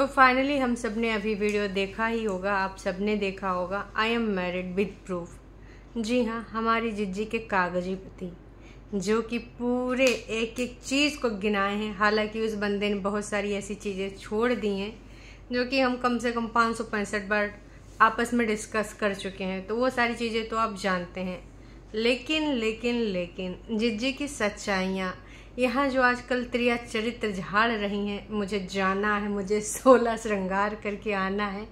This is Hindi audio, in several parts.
तो फाइनली हम सब ने अभी वीडियो देखा ही होगा आप सब ने देखा होगा I am married with proof जी हाँ हमारी जिज्जी के कागजी पति जो कि पूरे एक एक चीज़ को गिनाए हैं हालांकि उस बंदे ने बहुत सारी ऐसी चीज़ें छोड़ दी हैं जो कि हम कम से कम पाँच सौ पैंसठ बार आपस में डिस्कस कर चुके हैं तो वो सारी चीज़ें तो आप जानते हैं लेकिन लेकिन लेकिन जिज्जी की सच्चाइयाँ यहाँ जो आजकल त्रिया चरित्र झाड़ रही हैं मुझे जाना है मुझे सोलह श्रृंगार करके आना है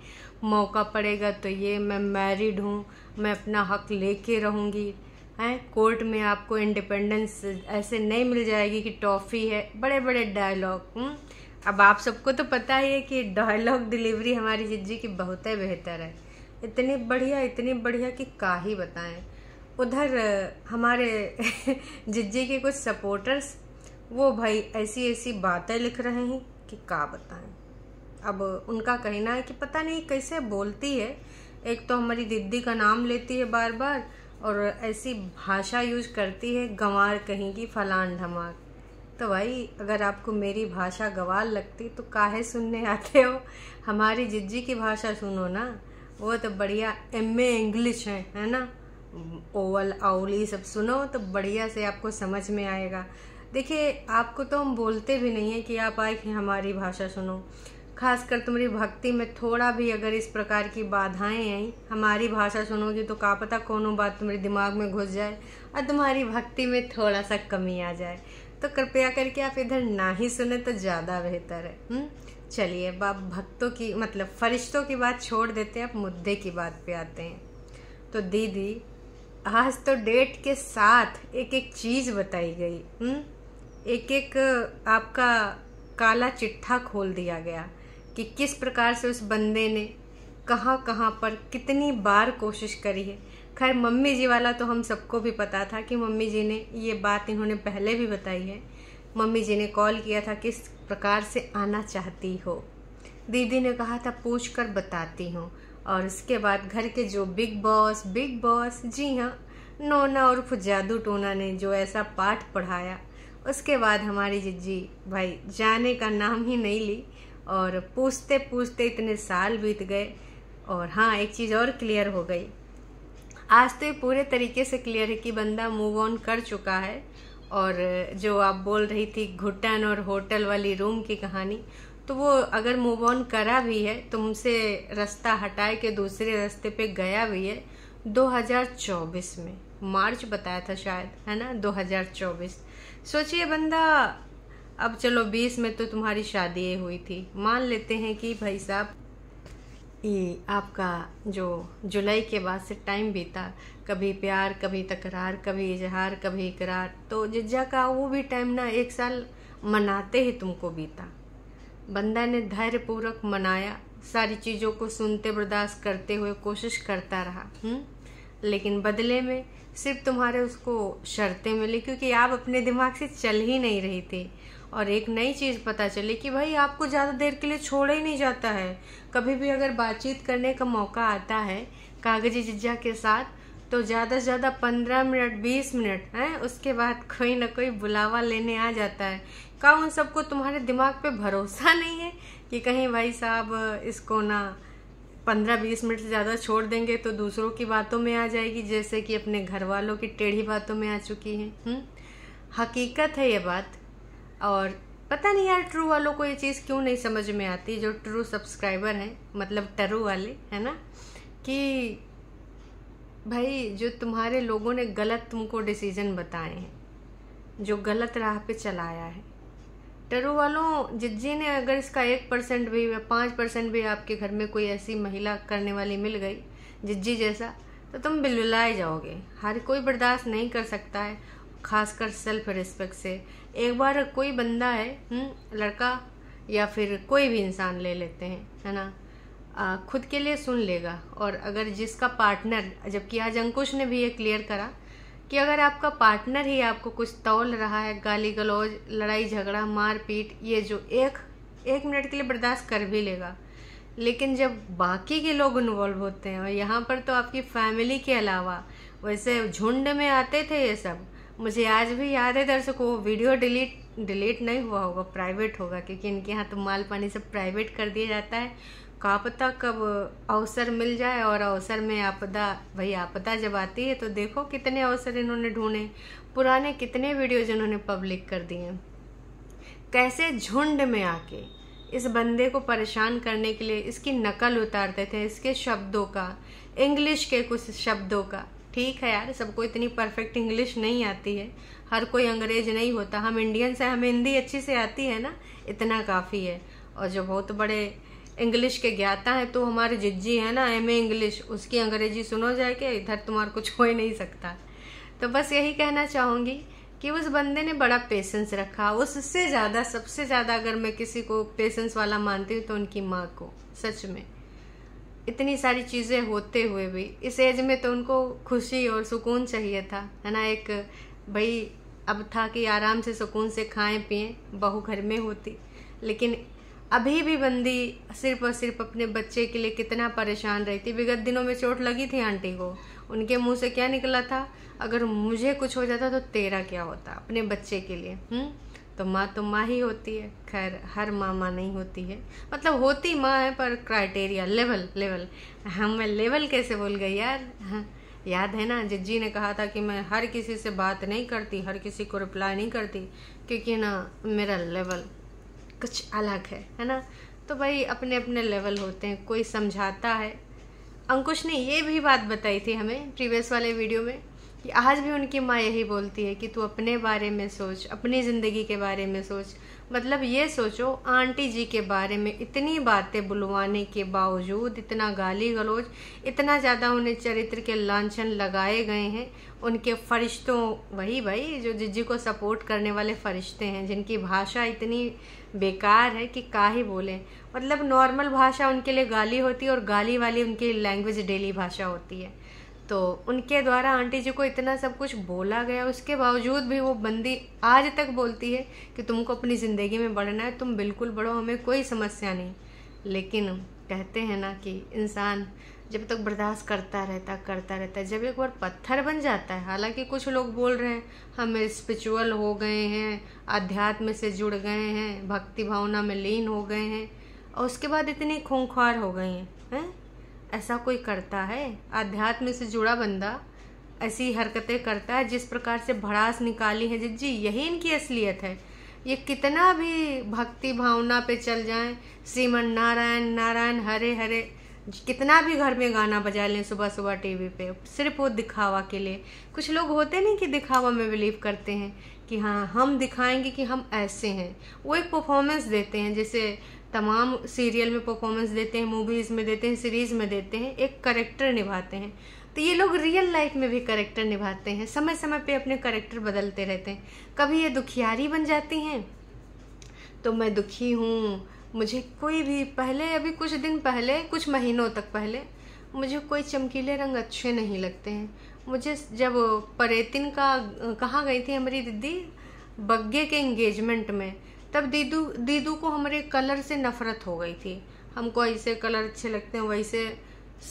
मौका पड़ेगा तो ये मैं मैरिड हूँ मैं अपना हक लेके रहूँगी हैं कोर्ट में आपको इंडिपेंडेंस ऐसे नहीं मिल जाएगी कि टॉफ़ी है बड़े बड़े डायलॉग अब आप सबको तो पता ही है कि डायलॉग डिलीवरी हमारी जिज्जी की बहुत ही बेहतर है इतनी बढ़िया इतनी बढ़िया कि का ही बताएं उधर हमारे जिज्जी के कुछ सपोर्टर्स वो भाई ऐसी ऐसी बातें लिख रहे हैं कि का बताएं अब उनका कहना है कि पता नहीं कैसे बोलती है एक तो हमारी दीदी का नाम लेती है बार बार और ऐसी भाषा यूज करती है गंवार कहीं की फलान ढमाक तो भाई अगर आपको मेरी भाषा गवार लगती तो काहे सुनने आते हो हमारी जिज्जी की भाषा सुनो ना वो तो बढ़िया एम ए इंग्लिश है है ना ओवल आउली सब सुनो तो बढ़िया से आपको समझ में आएगा देखिए आपको तो हम बोलते भी नहीं हैं कि आप आए कि हमारी भाषा सुनो खासकर तुम्हारी भक्ति में थोड़ा भी अगर इस प्रकार की बाधाएं आई हमारी भाषा सुनोगी तो का पता कोनो बात तुम्हारे दिमाग में घुस जाए और तुम्हारी भक्ति में थोड़ा सा कमी आ जाए तो कृपया करके आप इधर ना ही सुने तो ज़्यादा बेहतर है हम्म? चलिए बाप भक्तों की मतलब फरिश्तों की बात छोड़ देते हैं आप मुद्दे की बात पे आते हैं तो दीदी आज तो डेट के साथ एक एक चीज़ बताई गई हुँ? हम्म? एक एक आपका काला चिट्ठा खोल दिया गया कि किस प्रकार से उस बंदे ने कहाँ कहाँ पर कितनी बार कोशिश करी है खैर मम्मी जी वाला तो हम सबको भी पता था कि मम्मी जी ने ये बात इन्होंने पहले भी बताई है मम्मी जी ने कॉल किया था किस प्रकार से आना चाहती हो दीदी ने कहा था पूछ कर बताती हूँ और उसके बाद घर के जो बिग बॉस बिग बॉस जी हाँ नोना और जादू टोना ने जो ऐसा पाठ पढ़ाया उसके बाद हमारी जिज्जी भाई जाने का नाम ही नहीं ली और पूछते पूछते इतने साल बीत गए और हाँ एक चीज़ और क्लियर हो गई आज तो ये पूरे तरीके से क्लियर है कि बंदा मूव ऑन कर चुका है और जो आप बोल रही थी घुटन और होटल वाली रूम की कहानी तो वो अगर मूव ऑन करा भी है तुमसे तो रास्ता हटाए के दूसरे रास्ते पे गया भी है 2024 में मार्च बताया था शायद है ना 2024 सोचिए बंदा अब चलो बीस में तो तुम्हारी शादी हुई थी मान लेते हैं कि भाई साहब ये आपका जो जुलाई के बाद से टाइम बीता कभी प्यार कभी तकरार कभी इजहार कभी इकरार तो जिज्जा का वो भी टाइम ना एक साल मनाते ही तुमको बीता बंदा ने धैर्य पूर्वक मनाया सारी चीज़ों को सुनते बर्दाश्त करते हुए कोशिश करता रहा हुँ? हम्म? लेकिन बदले में सिर्फ तुम्हारे उसको शर्तें मिली क्योंकि आप अपने दिमाग से चल ही नहीं रही थी और एक नई चीज़ पता चली कि भाई आपको ज़्यादा देर के लिए छोड़ा ही नहीं जाता है कभी भी अगर बातचीत करने का मौका आता है कागजी जिज्जा के साथ तो ज़्यादा से ज़्यादा पंद्रह मिनट बीस मिनट हैं उसके बाद कोई ना कोई बुलावा लेने आ जाता है क्या उन सबको तुम्हारे दिमाग पे भरोसा नहीं है कि कहीं भाई साहब इसको ना पंद्रह बीस मिनट से ज़्यादा छोड़ देंगे तो दूसरों की बातों में आ जाएगी जैसे कि अपने घर वालों की टेढ़ी बातों में आ चुकी हैं हम्म? हकीकत है ये बात और पता नहीं यार ट्रू वालों को ये चीज़ क्यों नहीं समझ में आती जो ट्रू सब्सक्राइबर हैं मतलब टरू वाले है ना कि भाई जो तुम्हारे लोगों ने गलत तुमको डिसीज़न बताए हैं जो गलत राह पे चलाया है टरो वालों जिज्जी ने अगर इसका एक परसेंट भी या पाँच परसेंट भी आपके घर में कोई ऐसी महिला करने वाली मिल गई जिज्जी जैसा तो तुम बिलुलाए जाओगे हर कोई बर्दाश्त नहीं कर सकता है खासकर सेल्फ रिस्पेक्ट से एक बार कोई बंदा है हुँ? हम्म, लड़का या फिर कोई भी इंसान ले लेते हैं है ना आ, खुद के लिए सुन लेगा और अगर जिसका पार्टनर जबकि आज अंकुश ने भी ये क्लियर करा कि अगर आपका पार्टनर ही आपको कुछ तोल रहा है गाली गलौज लड़ाई झगड़ा मारपीट ये जो एक एक मिनट के लिए बर्दाश्त कर भी लेगा लेकिन जब बाकी के लोग इन्वॉल्व होते हैं और यहाँ पर तो आपकी फैमिली के अलावा वैसे झुंड में आते थे ये सब मुझे आज भी याद है दर्शकों वो वीडियो डिलीट डिलीट नहीं हुआ होगा प्राइवेट होगा क्योंकि इनके यहाँ तो माल पानी सब प्राइवेट कर दिया जाता है कापता कब अवसर मिल जाए और अवसर में आपदा भाई आपदा जब आती है तो देखो कितने अवसर इन्होंने ढूंढे पुराने कितने वीडियोज इन्होंने पब्लिक कर दिए कैसे झुंड में आके इस बंदे को परेशान करने के लिए इसकी नकल उतारते थे इसके शब्दों का इंग्लिश के कुछ शब्दों का ठीक है यार सबको इतनी परफेक्ट इंग्लिश नहीं आती है हर कोई अंग्रेज नहीं होता हम इंडियंस हैं हमें हिंदी अच्छी से आती है ना इतना काफ़ी है और जो बहुत बड़े इंग्लिश के ज्ञाता है तो हमारे जिज्जी है ना एम इंग्लिश उसकी अंग्रेजी सुनो जाए कि इधर तुम्हारा कुछ हो ही नहीं सकता तो बस यही कहना चाहूँगी कि उस बंदे ने बड़ा पेशेंस रखा उससे ज़्यादा सबसे ज़्यादा अगर मैं किसी को पेशेंस वाला मानती हूँ तो उनकी माँ को सच में इतनी सारी चीज़ें होते हुए भी इस एज में तो उनको खुशी और सुकून चाहिए था है ना एक भाई अब था कि आराम से सुकून से खाएं पिए बहू घर में होती लेकिन अभी भी बंदी सिर्फ और सिर्फ अपने बच्चे के लिए कितना परेशान रहती विगत दिनों में चोट लगी थी आंटी को उनके मुंह से क्या निकला था अगर मुझे कुछ हो जाता तो तेरा क्या होता अपने बच्चे के लिए हुँ? हम्म? तो माँ तो माँ ही होती है खैर हर माँ माँ नहीं होती है मतलब होती माँ है पर क्राइटेरिया लेवल लेवल हम मैं लेवल कैसे बोल गई यार हाँ याद है ना जिज्जी ने कहा था कि मैं हर किसी से बात नहीं करती हर किसी को रिप्लाई नहीं करती क्योंकि ना मेरा लेवल कुछ अलग है है ना तो भाई अपने अपने लेवल होते हैं कोई समझाता है अंकुश ने ये भी बात बताई थी हमें प्रीवियस वाले वीडियो में कि आज भी उनकी माँ यही बोलती है कि तू अपने बारे में सोच अपनी ज़िंदगी के बारे में सोच मतलब ये सोचो आंटी जी के बारे में इतनी बातें बुलवाने के बावजूद इतना गाली गलौज इतना ज़्यादा उन्हें चरित्र के लाछन लगाए गए हैं उनके फरिश्तों वही भाई जो जिज्जी को सपोर्ट करने वाले फरिश्ते हैं जिनकी भाषा इतनी बेकार है कि का ही बोले मतलब नॉर्मल भाषा उनके लिए गाली होती है और गाली वाली उनकी लैंग्वेज डेली भाषा होती है तो उनके द्वारा आंटी जी को इतना सब कुछ बोला गया उसके बावजूद भी वो बंदी आज तक बोलती है कि तुमको अपनी ज़िंदगी में बढ़ना है तुम बिल्कुल बढ़ो हमें कोई समस्या नहीं लेकिन कहते हैं ना कि इंसान जब तक बर्दाश्त करता रहता करता रहता है जब एक बार पत्थर बन जाता है हालांकि कुछ लोग बोल रहे हैं हम स्पिरिचुअल हो गए हैं अध्यात्म से जुड़ गए हैं भक्ति भावना में लीन हो गए हैं और उसके बाद इतनी खूंखार हो गए हैं है? ऐसा कोई करता है अध्यात्म से जुड़ा बंदा ऐसी हरकतें करता है जिस प्रकार से भड़ास निकाली है जिज्जी यही इनकी असलियत है ये कितना भी भक्ति भावना पे चल जाएं श्रीमन नारायण नारायण हरे हरे कितना भी घर में गाना बजा लें सुबह सुबह टीवी पे सिर्फ वो दिखावा के लिए कुछ लोग होते नहीं कि दिखावा में बिलीव करते हैं कि हाँ हम दिखाएंगे कि हम ऐसे हैं वो एक परफॉर्मेंस देते हैं जैसे तमाम सीरियल में परफॉर्मेंस देते हैं मूवीज़ में देते हैं सीरीज़ में देते हैं एक करेक्टर निभाते हैं तो ये लोग रियल लाइफ में भी करेक्टर निभाते हैं समय समय पे अपने करेक्टर बदलते रहते हैं कभी ये दुखियारी बन जाती हैं तो मैं दुखी हूँ मुझे कोई भी पहले अभी कुछ दिन पहले कुछ महीनों तक पहले मुझे कोई चमकीले रंग अच्छे नहीं लगते हैं मुझे जब परेतिन का कहाँ गई थी हमारी दीदी बग्गे के इंगेजमेंट में तब दीदू दीदू को हमारे कलर से नफरत हो गई थी हमको ऐसे कलर अच्छे लगते हैं वैसे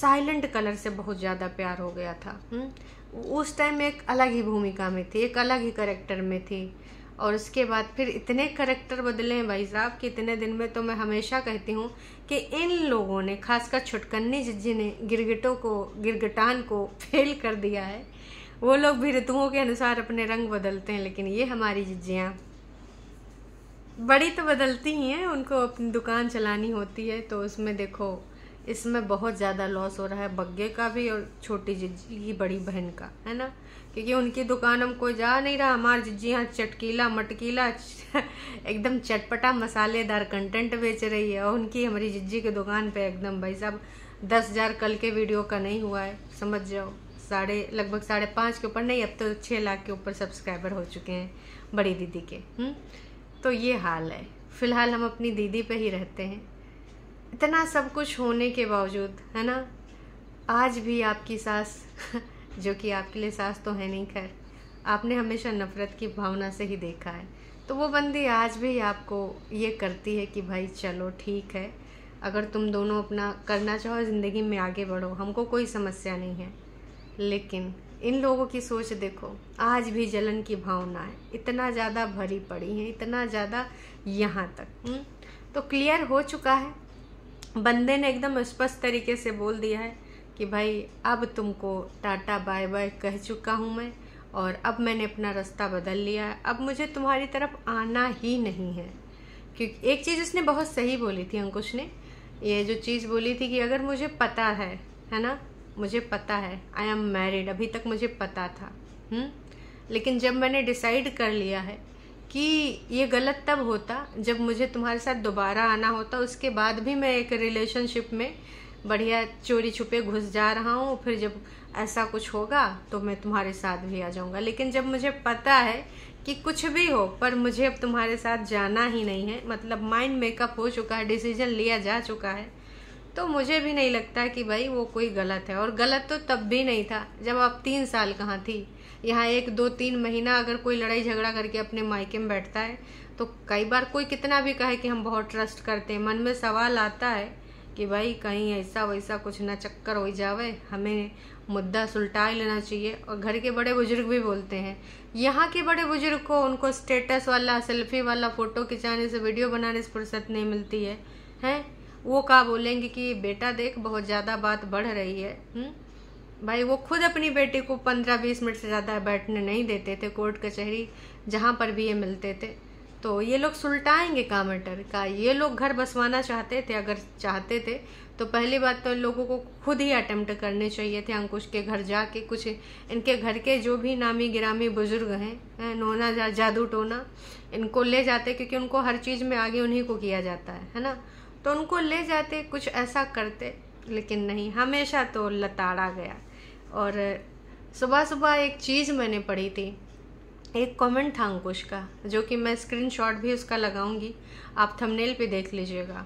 साइलेंट कलर से बहुत ज़्यादा प्यार हो गया था हुँ? हम्म। उस टाइम एक अलग ही भूमिका में थी एक अलग ही करेक्टर में थी और उसके बाद फिर इतने करेक्टर बदले हैं भाई साहब कि इतने दिन में तो मैं हमेशा कहती हूँ कि इन लोगों ने खासकर छुटकन्नी जी ने गिरगिटों को गिरगटान को फेल कर दिया है वो लोग भी ऋतुओं के अनुसार अपने रंग बदलते हैं लेकिन ये हमारी जिज्जियाँ बड़ी तो बदलती ही हैं उनको अपनी दुकान चलानी होती है तो उसमें देखो इसमें बहुत ज़्यादा लॉस हो रहा है बग्गे का भी और छोटी जिज्जी की बड़ी बहन का है ना क्योंकि उनकी दुकान हम कोई जा नहीं रहा हमारे जिज्जी यहाँ चटकीला मटकीला एकदम चटपटा मसालेदार कंटेंट बेच रही है और उनकी हमारी जिज्जी की दुकान पे एकदम भाई साहब दस हज़ार कल के वीडियो का नहीं हुआ है समझ जाओ साढ़े लगभग साढ़े पाँच के ऊपर नहीं अब तो छः लाख के ऊपर सब्सक्राइबर हो चुके हैं बड़ी दीदी के हुँ? हम्म? तो ये हाल है फ़िलहाल हम अपनी दीदी पर ही रहते हैं इतना सब कुछ होने के बावजूद है ना आज भी आपकी सास जो कि आपके लिए सास तो है नहीं खैर आपने हमेशा नफ़रत की भावना से ही देखा है तो वो बंदी आज भी आपको ये करती है कि भाई चलो ठीक है अगर तुम दोनों अपना करना चाहो ज़िंदगी में आगे बढ़ो हमको कोई समस्या नहीं है लेकिन इन लोगों की सोच देखो आज भी जलन की भावना है इतना ज़्यादा भरी पड़ी है इतना ज़्यादा यहाँ तक हुँ? हम्म? तो क्लियर हो चुका है बंदे ने एकदम स्पष्ट तरीके से बोल दिया है कि भाई अब तुमको टाटा बाय बाय कह चुका हूँ मैं और अब मैंने अपना रास्ता बदल लिया है अब मुझे तुम्हारी तरफ आना ही नहीं है क्योंकि एक चीज़ उसने बहुत सही बोली थी अंकुश ने ये जो चीज़ बोली थी कि अगर मुझे पता है है ना मुझे पता है आई एम मैरिड अभी तक मुझे पता था हुँ? हम्म? लेकिन जब मैंने डिसाइड कर लिया है कि ये गलत तब होता जब मुझे तुम्हारे साथ दोबारा आना होता उसके बाद भी मैं एक रिलेशनशिप में बढ़िया चोरी छुपे घुस जा रहा हूँ फिर जब ऐसा कुछ होगा तो मैं तुम्हारे साथ भी आ जाऊँगा लेकिन जब मुझे पता है कि कुछ भी हो पर मुझे अब तुम्हारे साथ जाना ही नहीं है मतलब माइंड मेकअप हो चुका है डिसीजन लिया जा चुका है तो मुझे भी नहीं लगता कि भाई वो कोई गलत है और गलत तो तब भी नहीं था जब आप तीन साल कहाँ थी यहाँ एक दो तीन महीना अगर कोई लड़ाई झगड़ा करके अपने मायके में बैठता है तो कई बार कोई कितना भी कहे कि हम बहुत ट्रस्ट करते हैं मन में सवाल आता है कि भाई कहीं ऐसा वैसा कुछ ना चक्कर हो जावे हमें मुद्दा सुलटा ही लेना चाहिए और घर के बड़े बुजुर्ग भी बोलते हैं यहाँ के बड़े बुजुर्ग को उनको स्टेटस वाला सेल्फी वाला फ़ोटो खिंचाने से वीडियो बनाने से फुर्सत नहीं मिलती है हैं वो कहा बोलेंगे कि बेटा देख बहुत ज़्यादा बात बढ़ रही है हुँ? हम्म? भाई वो खुद अपनी बेटी को पंद्रह बीस मिनट से ज़्यादा बैठने नहीं देते थे कोर्ट कचहरी जहाँ पर भी ये मिलते थे तो ये लोग सुलटाएंगे कामेटर का ये लोग घर बसवाना चाहते थे अगर चाहते थे तो पहली बात तो इन लोगों को खुद ही अटेम्प्ट करने चाहिए थे अंकुश के घर जाके कुछ इनके घर के जो भी नामी गिरामी बुजुर्ग हैं नोना जा, जादू टोना इनको ले जाते क्योंकि उनको हर चीज़ में आगे उन्हीं को किया जाता है है ना तो उनको ले जाते कुछ ऐसा करते लेकिन नहीं हमेशा तो लताड़ा गया और सुबह सुबह एक चीज़ मैंने पढ़ी थी एक कमेंट था अंकुश का जो कि मैं स्क्रीनशॉट भी उसका लगाऊंगी आप थंबनेल पे देख लीजिएगा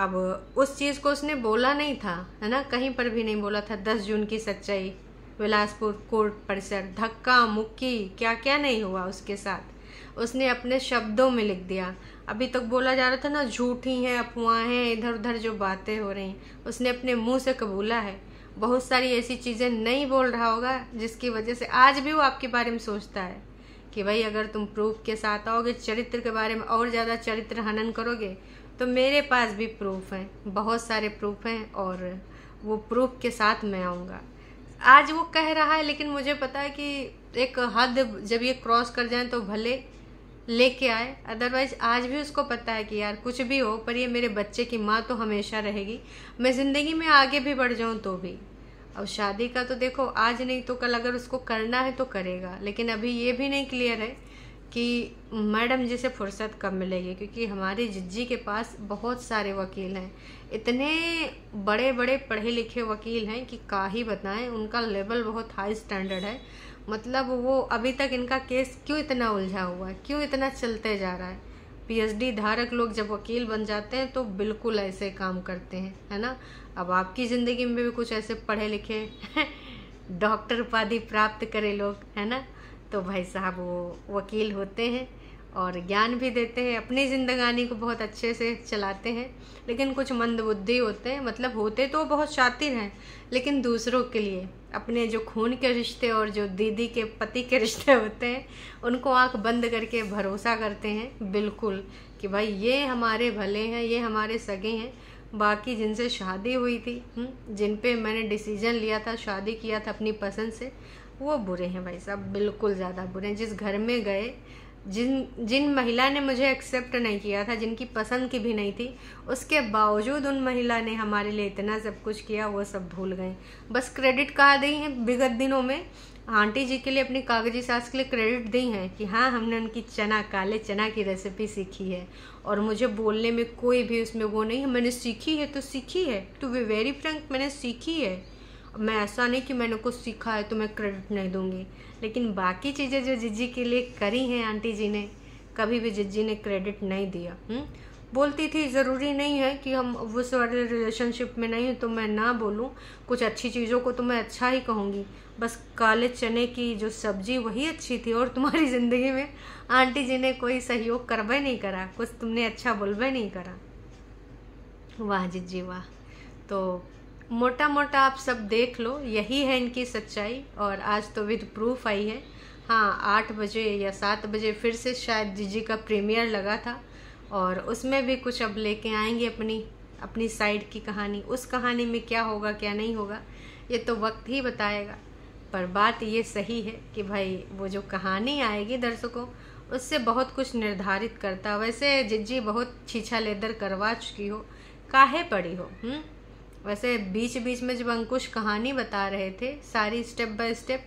अब उस चीज़ को उसने बोला नहीं था है ना कहीं पर भी नहीं बोला था दस जून की सच्चाई विलासपुर कोर्ट परिसर धक्का मुक्की क्या क्या नहीं हुआ उसके साथ उसने अपने शब्दों में लिख दिया अभी तक बोला जा रहा था ना झूठी हैं अफवाहें इधर उधर जो बातें हो रही उसने अपने मुंह से कबूला है बहुत सारी ऐसी चीज़ें नहीं बोल रहा होगा जिसकी वजह से आज भी वो आपके बारे में सोचता है कि भाई अगर तुम प्रूफ के साथ आओगे चरित्र के बारे में और ज़्यादा चरित्र हनन करोगे तो मेरे पास भी प्रूफ हैं बहुत सारे प्रूफ हैं और वो प्रूफ के साथ मैं आऊँगा आज वो कह रहा है लेकिन मुझे पता है कि एक हद जब ये क्रॉस कर जाए तो भले लेके आए अदरवाइज आज भी उसको पता है कि यार कुछ भी हो पर ये मेरे बच्चे की माँ तो हमेशा रहेगी मैं ज़िंदगी में आगे भी बढ़ जाऊँ तो भी अब शादी का तो देखो आज नहीं तो कल अगर उसको करना है तो करेगा लेकिन अभी ये भी नहीं क्लियर है कि मैडम जी से फुर्सत कब मिलेगी क्योंकि हमारे जिज्जी के पास बहुत सारे वकील हैं इतने बड़े बड़े पढ़े लिखे वकील हैं कि का ही बताएं उनका लेवल बहुत हाई स्टैंडर्ड है मतलब वो अभी तक इनका केस क्यों इतना उलझा हुआ है क्यों इतना चलते जा रहा है पीएचडी धारक लोग जब वकील बन जाते हैं तो बिल्कुल ऐसे काम करते हैं है ना अब आपकी ज़िंदगी में भी कुछ ऐसे पढ़े लिखे डॉक्टर उपाधि प्राप्त करे लोग है ना तो भाई साहब वो वकील होते हैं और ज्ञान भी देते हैं अपनी जिंदगानी को बहुत अच्छे से चलाते हैं लेकिन कुछ मंदबुद्धि होते हैं मतलब होते तो बहुत शातिर हैं लेकिन दूसरों के लिए अपने जो खून के रिश्ते और जो दीदी के पति के रिश्ते होते हैं उनको आंख बंद करके भरोसा करते हैं बिल्कुल कि भाई ये हमारे भले हैं ये हमारे सगे हैं बाकी जिनसे शादी हुई थी हम्म, जिन पे मैंने डिसीजन लिया था शादी किया था अपनी पसंद से वो बुरे हैं भाई साहब बिल्कुल ज़्यादा बुरे हैं जिस घर में गए जिन जिन महिला ने मुझे एक्सेप्ट नहीं किया था जिनकी पसंद की भी नहीं थी उसके बावजूद उन महिला ने हमारे लिए इतना सब कुछ किया वो सब भूल गए बस क्रेडिट कहा दी है विगत दिनों में आंटी जी के लिए अपनी कागजी सास के लिए क्रेडिट दी हैं कि हाँ हमने उनकी चना काले चना की रेसिपी सीखी है और मुझे बोलने में कोई भी उसमें वो नहीं है मैंने सीखी है तो सीखी है टू बी वेरी फ्रेंक मैंने सीखी है मैं ऐसा नहीं कि मैंने कुछ सीखा है तो मैं क्रेडिट नहीं दूंगी लेकिन बाकी चीज़ें जो जिज्जी के लिए करी हैं आंटी जी ने कभी भी जिज्जी ने क्रेडिट नहीं दिया हुँ? हम्म? बोलती थी ज़रूरी नहीं है कि हम उस वाले रिलेशनशिप में नहीं तो मैं ना बोलूँ कुछ अच्छी चीज़ों को तो मैं अच्छा ही कहूँगी बस काले चने की जो सब्जी वही अच्छी थी और तुम्हारी ज़िंदगी में आंटी जी ने कोई सहयोग करवा नहीं करा कुछ तुमने अच्छा बोलवा नहीं करा वाह जी वाह तो मोटा मोटा आप सब देख लो यही है इनकी सच्चाई और आज तो विद प्रूफ आई है हाँ आठ बजे या सात बजे फिर से शायद जीजी का प्रीमियर लगा था और उसमें भी कुछ अब लेके आएंगे अपनी अपनी साइड की कहानी उस कहानी में क्या होगा क्या नहीं होगा ये तो वक्त ही बताएगा पर बात ये सही है कि भाई वो जो कहानी आएगी दर्शकों उससे बहुत कुछ निर्धारित करता वैसे जिज्जी बहुत छीछा लेदर करवा चुकी हो काहे पड़ी हो हुँ? हम्म? वैसे बीच बीच में जब अंकुश कहानी बता रहे थे सारी स्टेप बाय स्टेप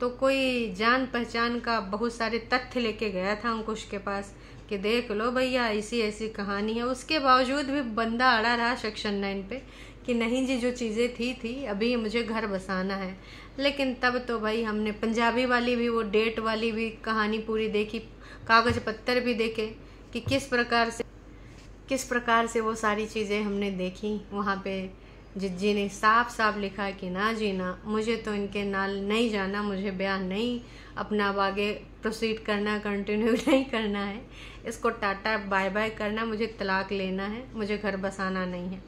तो कोई जान पहचान का बहुत सारे तथ्य लेके गया था अंकुश के पास कि देख लो भैया ऐसी ऐसी कहानी है उसके बावजूद भी बंदा अड़ा रहा सेक्शन नाइन पे कि नहीं जी जो चीज़ें थी थी अभी मुझे घर बसाना है लेकिन तब तो भाई हमने पंजाबी वाली भी वो डेट वाली भी कहानी पूरी देखी कागज़ पत्थर भी देखे कि किस प्रकार से किस प्रकार से वो सारी चीज़ें हमने देखी वहाँ पे जिज्जी ने साफ साफ लिखा कि ना जीना मुझे तो इनके नाल नहीं जाना मुझे ब्याह नहीं अपना अब आगे प्रोसीड करना कंटिन्यू नहीं करना है इसको टाटा बाय बाय करना मुझे तलाक लेना है मुझे घर बसाना नहीं है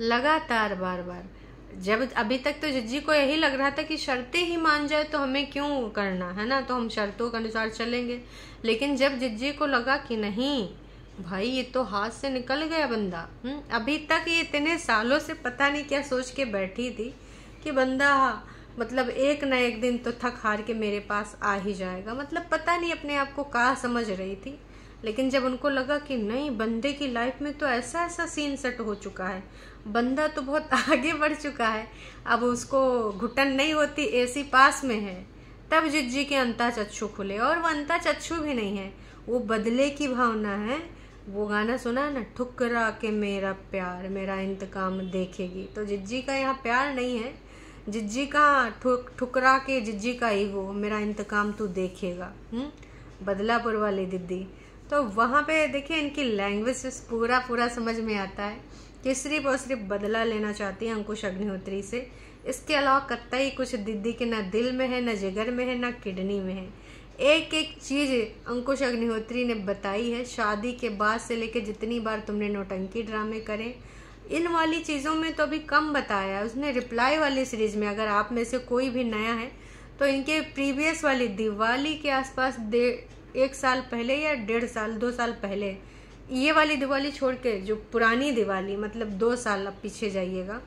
लगातार बार बार जब अभी तक तो जिज्जी को यही लग रहा था कि शर्तें ही मान जाए तो हमें क्यों करना है ना तो हम शर्तों के अनुसार चलेंगे लेकिन जब जिज्जी को लगा कि नहीं भाई ये तो हाथ से निकल गया बंदा हम्म, अभी तक ये इतने सालों से पता नहीं क्या सोच के बैठी थी कि बंदा मतलब एक ना एक दिन तो थक हार के मेरे पास आ ही जाएगा मतलब पता नहीं अपने आप को कहा समझ रही थी लेकिन जब उनको लगा कि नहीं बंदे की लाइफ में तो ऐसा ऐसा सीन सेट हो चुका है बंदा तो बहुत आगे बढ़ चुका है अब उसको घुटन नहीं होती एसी पास में है तब जिज्जी के अंता चक्षु खुले और वो अंता चक्षु भी नहीं है वो बदले की भावना है वो गाना सुना है ना ठुकरा के मेरा प्यार मेरा इंतकाम देखेगी तो जिज्जी का यहाँ प्यार नहीं है जिज्जी का ठुक ठुकरा के जिज्जी का ही वो मेरा इंतकाम तू देखेगा हम्म? बदलापुर वाली दीदी तो वहाँ पे देखिए इनकी लैंग्वेज पूरा पूरा समझ में आता है कि सिर्फ और सिर्फ बदला लेना चाहती है अंकुश अग्निहोत्री से इसके अलावा कत्ता ही कुछ दीदी के ना दिल में है ना जिगर में है ना किडनी में है एक एक चीज अंकुश अग्निहोत्री ने बताई है शादी के बाद से लेके जितनी बार तुमने नोटंकी ड्रामे करें इन वाली चीज़ों में तो अभी कम बताया है उसने रिप्लाई वाली सीरीज में अगर आप में से कोई भी नया है तो इनके प्रीवियस वाली दिवाली के आसपास दे एक साल पहले या डेढ़ साल दो साल पहले ये वाली दिवाली छोड़ के जो पुरानी दिवाली मतलब दो साल अब पीछे जाइएगा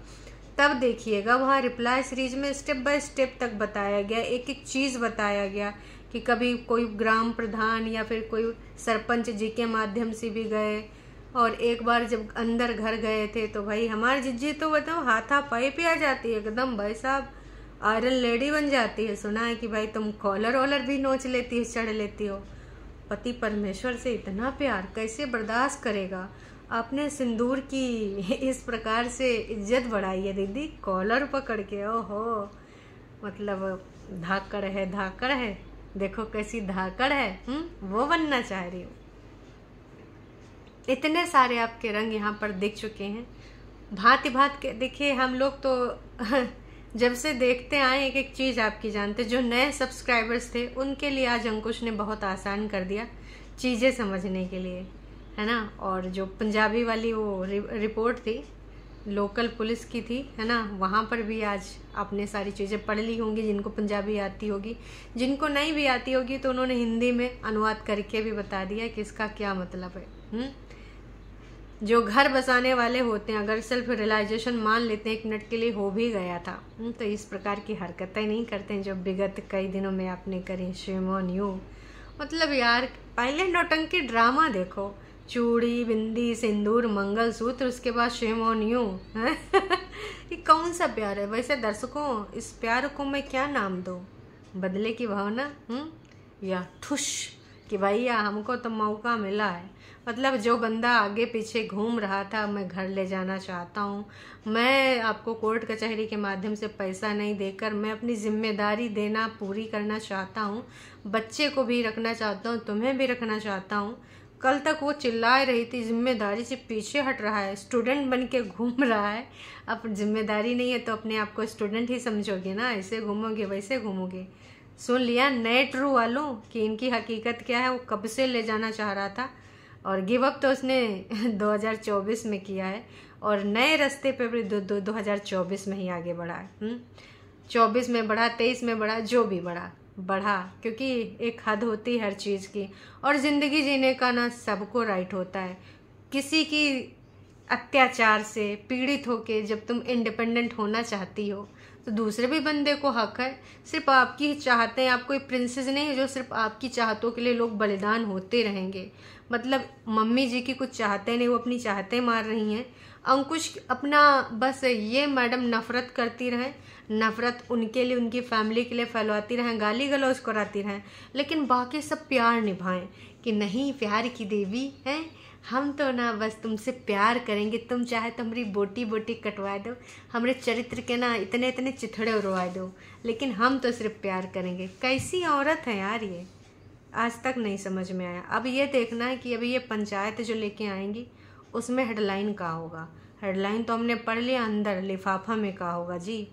तब देखिएगा वहाँ रिप्लाई सीरीज में स्टेप बाय स्टेप तक बताया गया एक एक चीज़ बताया गया कि कभी कोई ग्राम प्रधान या फिर कोई सरपंच जी के माध्यम से भी गए और एक बार जब अंदर घर गए थे तो भाई हमारे जिज्जी तो बताओ हाथा पाई पे आ जाती है एकदम भाई साहब आयरन लेडी बन जाती है सुना है कि भाई तुम कॉलर वॉलर भी नोच लेती हो चढ़ लेती हो पति परमेश्वर से इतना प्यार कैसे बर्दाश्त करेगा आपने सिंदूर की इस प्रकार से इज्जत बढ़ाई है दीदी कॉलर पकड़ के ओहो मतलब धाकड़ है धाकड़ है देखो कैसी धाकड़ है हुँ? हम्म, वो बनना चाह रही हूँ इतने सारे आपके रंग यहाँ पर दिख चुके हैं भांति भांत के देखिए हम लोग तो जब से देखते आए एक एक चीज़ आपकी जानते जो नए सब्सक्राइबर्स थे उनके लिए आज अंकुश ने बहुत आसान कर दिया चीज़ें समझने के लिए है ना और जो पंजाबी वाली वो रिपोर्ट थी लोकल पुलिस की थी है ना वहाँ पर भी आज आपने सारी चीज़ें पढ़ ली होंगी जिनको पंजाबी आती होगी जिनको नहीं भी आती होगी तो उन्होंने हिंदी में अनुवाद करके भी बता दिया कि इसका क्या मतलब है हुँ? हम्म? जो घर बसाने वाले होते हैं अगर सेल्फ रियलाइजेशन मान लेते हैं एक मिनट के लिए हो भी गया था हुँ? हम्म? तो इस प्रकार की हरकतें नहीं करते हैं जो विगत कई दिनों में आपने करी श्रीमोन यू मतलब यार पायलट नौटंकी ड्रामा देखो चूड़ी बिंदी सिंदूर मंगल सूत्र उसके बाद शेम ऑन यू ये कौन सा प्यार है वैसे दर्शकों इस प्यार को मैं क्या नाम दूँ बदले की भावना हम्म या ठुश कि भैया हमको तो मौका मिला है मतलब जो बंदा आगे पीछे घूम रहा था मैं घर ले जाना चाहता हूँ मैं आपको कोर्ट कचहरी के माध्यम से पैसा नहीं देकर मैं अपनी जिम्मेदारी देना पूरी करना चाहता हूँ बच्चे को भी रखना चाहता हूँ तुम्हें भी रखना चाहता हूँ कल तक वो चिल्ला रही थी जिम्मेदारी से पीछे हट रहा है स्टूडेंट बन के घूम रहा है अब जिम्मेदारी नहीं है तो अपने आप को स्टूडेंट ही समझोगे ना ऐसे घूमोगे वैसे घूमोगे सुन लिया नए ट्रू वालों कि इनकी हकीकत क्या है वो कब से ले जाना चाह रहा था और गिव अप तो उसने 2024 में किया है और नए रास्ते पे भी दो, दो, 2024 में ही आगे बढ़ा है हम्म। चौबीस में बढ़ा तेईस में बढ़ा जो भी बढ़ा बढ़ा क्योंकि एक हद होती है हर चीज़ की और ज़िंदगी जीने का ना सबको राइट होता है किसी की अत्याचार से पीड़ित होके जब तुम इंडिपेंडेंट होना चाहती हो तो दूसरे भी बंदे को हक है सिर्फ आपकी चाहते हैं आप कोई प्रिंसेस नहीं है जो सिर्फ आपकी चाहतों के लिए लोग बलिदान होते रहेंगे मतलब मम्मी जी की कुछ चाहते नहीं वो अपनी चाहते मार रही हैं अंकुश अपना बस ये मैडम नफ़रत करती रहें नफ़रत उनके लिए उनकी फैमिली के लिए फैलवाती रहें गाली गलौज कराती रहें लेकिन बाकी सब प्यार निभाएं कि नहीं प्यार की देवी हैं हम तो ना बस तुमसे प्यार करेंगे तुम चाहे तो हमारी बोटी बोटी कटवा दो हमारे चरित्र के ना इतने इतने चिथड़े उड़वा दो लेकिन हम तो सिर्फ प्यार करेंगे कैसी औरत है यार ये आज तक नहीं समझ में आया अब ये देखना है कि अभी ये पंचायत जो लेके आएंगी उसमें हेडलाइन का होगा हेडलाइन तो हमने पढ़ लिया अंदर लिफाफा में का होगा जी